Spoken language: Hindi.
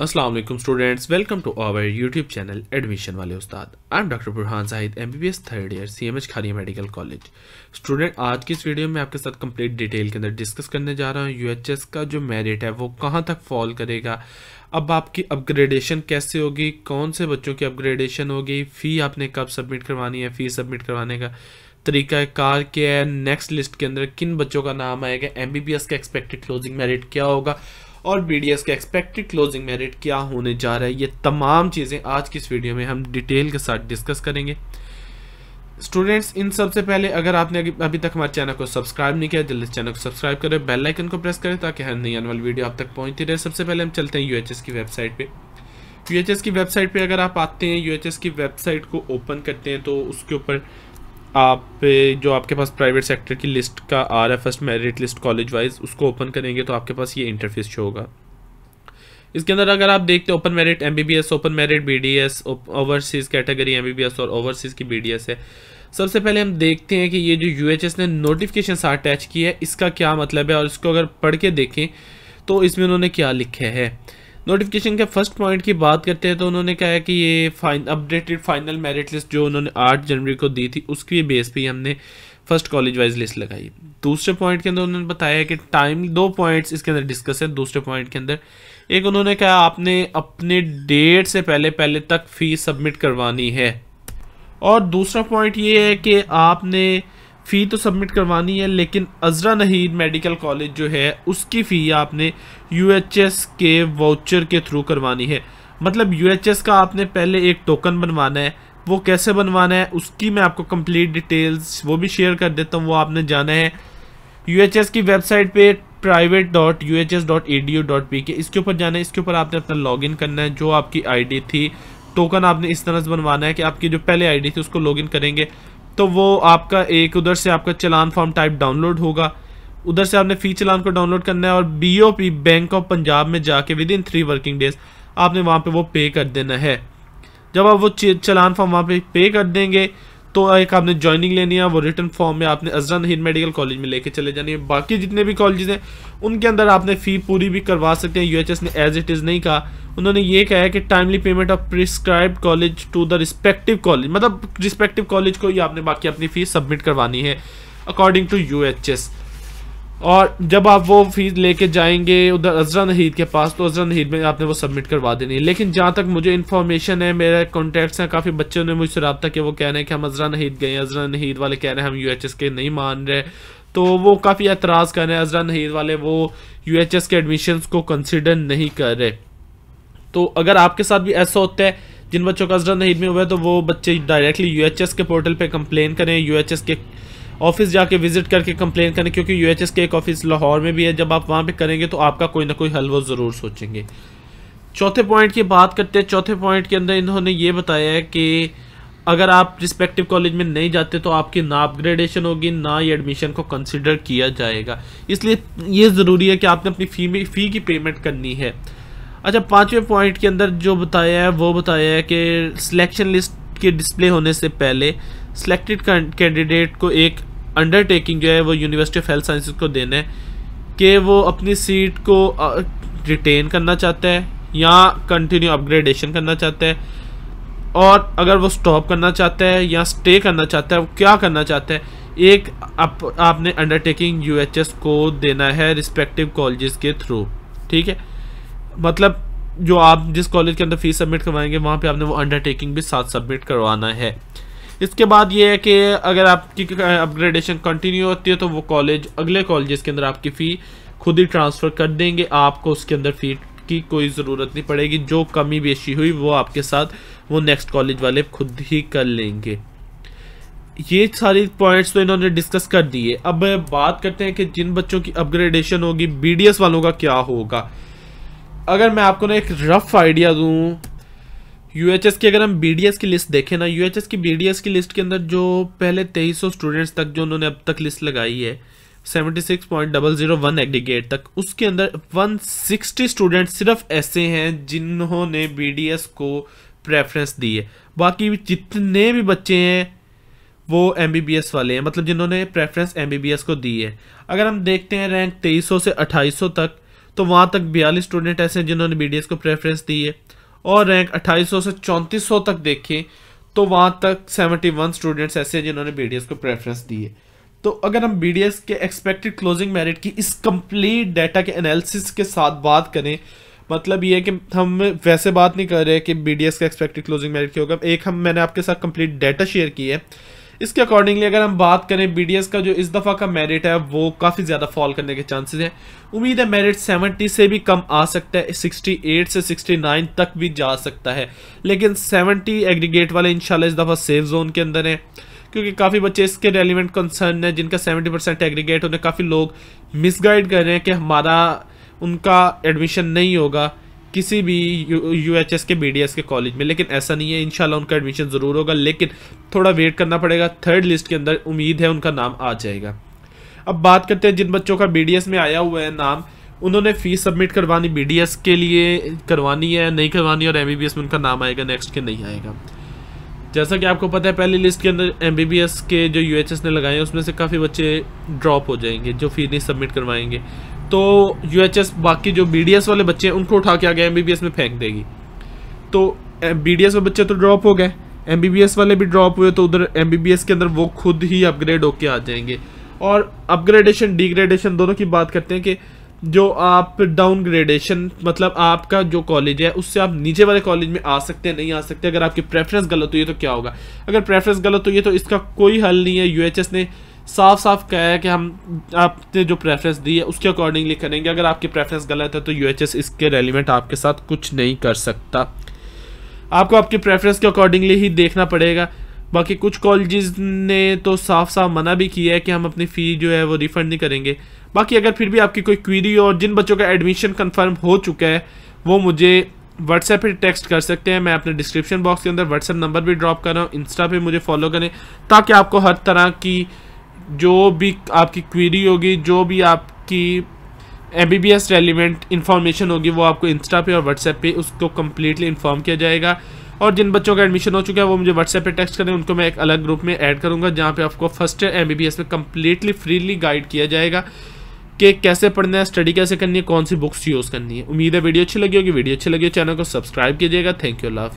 Aslam students welcome to our YouTube channel admission वाले उस्ताद I am doctor Burhan Zahid M B B S third year C M H Kharian medical college student आज की इस वीडियो में आपके साथ कंप्लीट डिटेल के अंदर डिस्कस करने जा रहा हूँ यू एच एस का जो मेरिट है वो कहाँ तक फॉल करेगा अब आपकी अपग्रेडेशन कैसे होगी कौन से बच्चों की अपग्रेडेशन होगी फ़ी आपने कब सबमिट करवानी है फ़ी सबमिट करवाने का तरीका कार क्या है नेक्स्ट लिस्ट के अंदर किन बच्चों का नाम आएगा एम बी बी एस का एक्सपेक्टेड क्लोजिंग मेरिट क्या होगा और बी के एक्सपेक्टेड क्लोजिंग मेरिट क्या होने जा रहा है ये तमाम चीज़ें आज की इस वीडियो में हम डिटेल के साथ डिस्कस करेंगे स्टूडेंट्स इन सबसे पहले अगर आपने अभी तक हमारे चैनल को सब्सक्राइब नहीं किया जल्दी चैनल को सब्सक्राइब करें बेल आइकन को प्रेस करें ताकि हर नई आने वाली वीडियो आप तक पहुंचती रहे सबसे पहले हम चलते हैं यू की वेबसाइट पे यू की वेबसाइट पे अगर आप आते हैं यू की वेबसाइट को ओपन करते हैं तो उसके ऊपर आप जो आपके पास प्राइवेट सेक्टर की लिस्ट का आ रहा है first merit list college wise उसको ओपन करेंगे तो आपके पास ये इंटरफेस शो होगा इसके अंदर अगर आप देखते हैं open merit M B B S open merit B D S overseas category M B B S और ओवरसीज़ की बी डी एस है सबसे पहले हम देखते हैं कि ये जो यू एच एस ने नोटिफिकेशन अटैच की है इसका क्या मतलब है और इसको अगर पढ़ के देखें तो इसमें उन्होंने क्या लिखा है नोटिफिकेशन के फर्स्ट पॉइंट की बात करते हैं तो उन्होंने कहा है कि ये fine updated final merit list जो उन्होंने आठ जनवरी को दी थी उसकी बेस पर हमने फर्स्ट कॉलेज वाइज लिस्ट लगाई दूसरे पॉइंट के अंदर उन्होंने बताया कि टाइम दो पॉइंट्स इसके अंदर डिस्कस है दूसरे पॉइंट के अंदर एक उन्होंने कहा आपने अपने डेट से पहले पहले तक फीस सबमिट करवानी है और दूसरा पॉइंट ये है कि आपने फ़ी तो सबमिट करवानी है लेकिन अजरा नहीद मेडिकल कॉलेज जो है उसकी फ़ी आपने यू के वाउचर के थ्रू करवानी है मतलब यू का आपने पहले एक टोकन बनवाना है वो कैसे बनवाना है उसकी मैं आपको कंप्लीट डिटेल्स वो भी शेयर कर देता हूँ वो आपने जाना है यू की वेबसाइट पे private dot U H S dot E D U dot P K इसके ऊपर जाना है इसके ऊपर आपने अपना लॉगिन करना है जो आपकी आईडी थी टोकन आपने इस तरह से बनवाना है कि आपकी जो पहले आईडी थी उसको लॉगिन करेंगे तो वो आपका एक उधर से आपका चलान फॉर्म टाइप डाउनलोड होगा उधर से आपने फ़ी चलान को डाउनलोड करना है और बीओपी बैंक ऑफ पंजाब में जाके within three working days आपने वहाँ पे वो पे कर देना है जब आप वो चलान फॉर्म वहाँ पे पे कर देंगे तो एक आपने ज्वाइनिंग लेनी है वो रिटर्न फॉर्म में आपने अजरन हिंद मेडिकल कॉलेज में लेके चले जानी है बाकी जितने भी कॉलेज हैं उनके अंदर आपने फ़ी पूरी भी करवा सकते हैं यूएचएस ने एज इट इज़ नहीं कहा उन्होंने ये कहा है कि timely payment of prescribe college to the respective college मतलब रिस्पेक्टिव कॉलेज को ही आपने बाकी अपनी फ़ीस सबमिट करवानी है अकॉर्डिंग टू यू और जब आप वो फीस लेके जाएंगे उधर अजरा नहीद के पास तो अजरा नहीद में आपने वो सबमिट करवा देनी है लेकिन जहाँ तक मुझे इन्फॉर्मेशन है मेरे कॉन्टैक्ट्स हैं काफ़ी बच्चों ने मुझसे रबता किया वो कह रहे हैं कि हम अजरा नहीद गए अजरा नहीद वाले कह रहे हैं हम यू के नहीं मान रहे तो वो काफ़ी एतराज़ कर रहे हैं अजरा नहीद वाले वो यू के एडमिशन को कंसिडर नहीं कर रहे तो अगर आपके साथ भी ऐसा होता है जिन बच्चों का अजरा नहीद में हुआ है तो वो बच्चे डायरेक्टली यू के पोर्टल पर कंप्लेन करें यू के ऑफिस जाके विजिट करके कंप्लेन करें क्योंकि यू के एक ऑफिस लाहौर में भी है जब आप वहाँ पर करेंगे तो आपका कोई ना कोई हल वो ज़रूर सोचेंगे चौथे पॉइंट की बात करते हैं चौथे पॉइंट के अंदर इन्होंने ये बताया है कि अगर आप रिस्पेक्टिव कॉलेज में नहीं जाते तो आपकी ना अपग्रेडेशन होगी ना ये एडमिशन को कंसिडर किया जाएगा इसलिए ये ज़रूरी है कि आपने अपनी फ़ी में फ़ी की पेमेंट करनी है अच्छा पाँचवें पॉइंट के अंदर जो बताया है वो बताया है कि सिलेक्शन लिस्ट के डिस्प्ले होने से पहले सिलेक्टेड कैंडिडेट को एक अंडरटेकिंग जो है वो यूनिवर्सिटी ऑफ हेल्थ साइंसेज को देना है कि वो अपनी सीट को रिटेन करना चाहता है या कंटिन्यू अपग्रेडेशन करना चाहता है और अगर वो स्टॉप करना चाहता है या स्टे करना चाहता है वो क्या करना चाहता है एक आप, आपने अंडरटेकिंग यूएचएस को देना है रिस्पेक्टिव कॉलेजेस के थ्रू ठीक है मतलब जो आप जिस कॉलेज के अंदर फीस सबमिट करवाएंगे वहाँ पे आपने वो अंडरटेकिंग भी साथ सबमिट करवाना है इसके बाद ये है कि अगर आपकी अपग्रेडेशन कंटिन्यू होती है तो वो कॉलेज अगले कॉलेज के अंदर आपकी फ़ी खुद ही ट्रांसफ़र कर देंगे आपको उसके अंदर फ़ी की कोई ज़रूरत नहीं पड़ेगी जो कमी बेशी हुई वो आपके साथ वो नेक्स्ट कॉलेज वाले खुद ही कर लेंगे ये सारी पॉइंट्स तो इन्होंने डिस्कस कर दिए अब बात करते हैं कि जिन बच्चों की अपग्रेडेशन होगी बीडीएस वालों का क्या होगा अगर मैं आपको ना एक रफ आइडिया दूँ यू की अगर हम बी की लिस्ट देखें ना यू की बी की लिस्ट के अंदर जो पहले तेईस स्टूडेंट्स तक जो उन्होंने अब तक लिस्ट लगाई है 76.001 एग्रीगेट तक उसके अंदर 160 स्टूडेंट सिर्फ ऐसे हैं जिन्होंने बी को प्रेफरेंस दी है बाकी जितने भी बच्चे हैं वो एम वाले हैं मतलब जिन्होंने प्रेफरेंस एम को दी है अगर हम देखते हैं रैंक 2300 से 2800 तक तो वहाँ तक बयालीस स्टूडेंट ऐसे हैं जिन्होंने बी को प्रेफरेंस दी है और रैंक 2800 से 3400 तक देखें तो वहाँ तक 71 स्टूडेंट्स ऐसे हैं जिन्होंने बी को प्रेफरेंस दी है तो अगर हम बी के एक्सपेक्टेड क्लोजिंग मेरिट की इस कंप्लीट डाटा के एनालिसिस के साथ बात करें मतलब ये है कि हम वैसे बात नहीं कर रहे कि बी का एक्सपेक्टेड क्लोजिंग मेरिट क्या होगा एक हम मैंने आपके साथ कंप्लीट डाटा शेयर की है इसके अकॉर्डिंगली अगर हम बात करें बीडीएस का जो इस दफ़ा का मेरिट है वो काफ़ी ज़्यादा फॉल करने के चांसेस हैं उम्मीद है मेरिट 70 से भी कम आ सकता है 68 से 69 तक भी जा सकता है लेकिन 70 एग्रीगेट वाले इंशाल्लाह इस दफ़ा सेफ जोन के अंदर हैं क्योंकि काफ़ी बच्चे इसके रेलिवेंट कंसर्न है जिनका सेवेंटी परसेंट एग्रीगेट उन्हें काफ़ी लोग मिसगाइड कर रहे हैं कि हमारा उनका एडमिशन नहीं होगा किसी भी यू एच एस के बी डी एस के कॉलेज में लेकिन ऐसा नहीं है इनशाला उनका एडमिशन ज़रूर होगा लेकिन थोड़ा वेट करना पड़ेगा थर्ड लिस्ट के अंदर उम्मीद है उनका नाम आ जाएगा अब बात करते हैं जिन बच्चों का बी डी एस में आया हुआ है नाम उन्होंने फ़ीस सबमिट करवानी बी डी एस के लिए करवानी है नहीं करवानी और एम बी बी एस में उनका नाम आएगा नेक्स्ट के नहीं आएगा जैसा कि आपको पता है पहली लिस्ट के अंदर एम बी बी एस के जो यू एच एस ने लगाए हैं उसमें से काफ़ी बच्चे ड्रॉप हो जाएंगे जो फीस नहीं सबमिट करवाएंगे तो यूएचएस बाकी जो बीडीएस वाले बच्चे हैं उनको उठा के आगे एमबीबीएस में फेंक देगी तो बीडीएस वाले बच्चे तो ड्रॉप हो गए एमबीबीएस वाले भी ड्रॉप हुए तो उधर एमबीबीएस के अंदर वो खुद ही अपग्रेड होके आ जाएंगे और अपग्रेडेशन डिग्रेडेशन दोनों की बात करते हैं कि जो आप डाउनग्रेडेशन मतलब आपका जो कॉलेज है उससे आप नीचे वाले कॉलेज में आ सकते हैं नहीं आ सकते अगर आपकी प्रेफरेंस गलत हुई है तो क्या होगा अगर प्रेफरेंस गलत हुई है तो इसका कोई हल नहीं है यूएचएस ने साफ साफ कहा है कि हम आपने जो प्रेफरेंस दी है उसके अकॉर्डिंगली करेंगे अगर आपकी प्रेफरेंस गलत है तो यू इसके रेलिवेंट आपके साथ कुछ नहीं कर सकता आपको आपकी प्रेफरेंस के अकॉर्डिंगली ही देखना पड़ेगा बाकी कुछ कॉलेजेस ने तो साफ साफ मना भी किया है कि हम अपनी फ़ी जो है वो रिफ़ंड नहीं करेंगे बाकी अगर फिर भी आपकी कोई क्वीरी और जिन बच्चों का एडमिशन कंफर्म हो चुका है वो मुझे व्हाट्सएप पे टेक्स्ट कर सकते हैं मैं अपने डिस्क्रिप्शन बॉक्स के अंदर व्हाट्सएप नंबर भी ड्रॉप कर रहा हूँ इंस्टा पर मुझे फॉलो करें ताकि आपको हर तरह की जो भी आपकी क्वेरी होगी जो भी आपकी M B B S relevant information होगी वो आपको इंस्टा पे और व्हाट्सएप पे उसको कम्प्लीटली इन्फॉर्म किया जाएगा और जिन बच्चों का एडमिशन हो चुका है वो मुझे व्हाट्सएप पे टेक्स्ट करें उनको मैं एक अलग ग्रुप में ऐड करूँगा जहाँ पे आपको first year M B B S में कम्प्लीटली फ्रीली गाइड किया जाएगा कि कैसे पढ़ना है स्टडी कैसे करनी है कौन सी बुक्स यूज़ करनी है उम्मीद है वीडियो अच्छी लगी होगी वीडियो अच्छी लगी हो चैनल को सब्सक्राइब कीजिएगा थैंक यू लव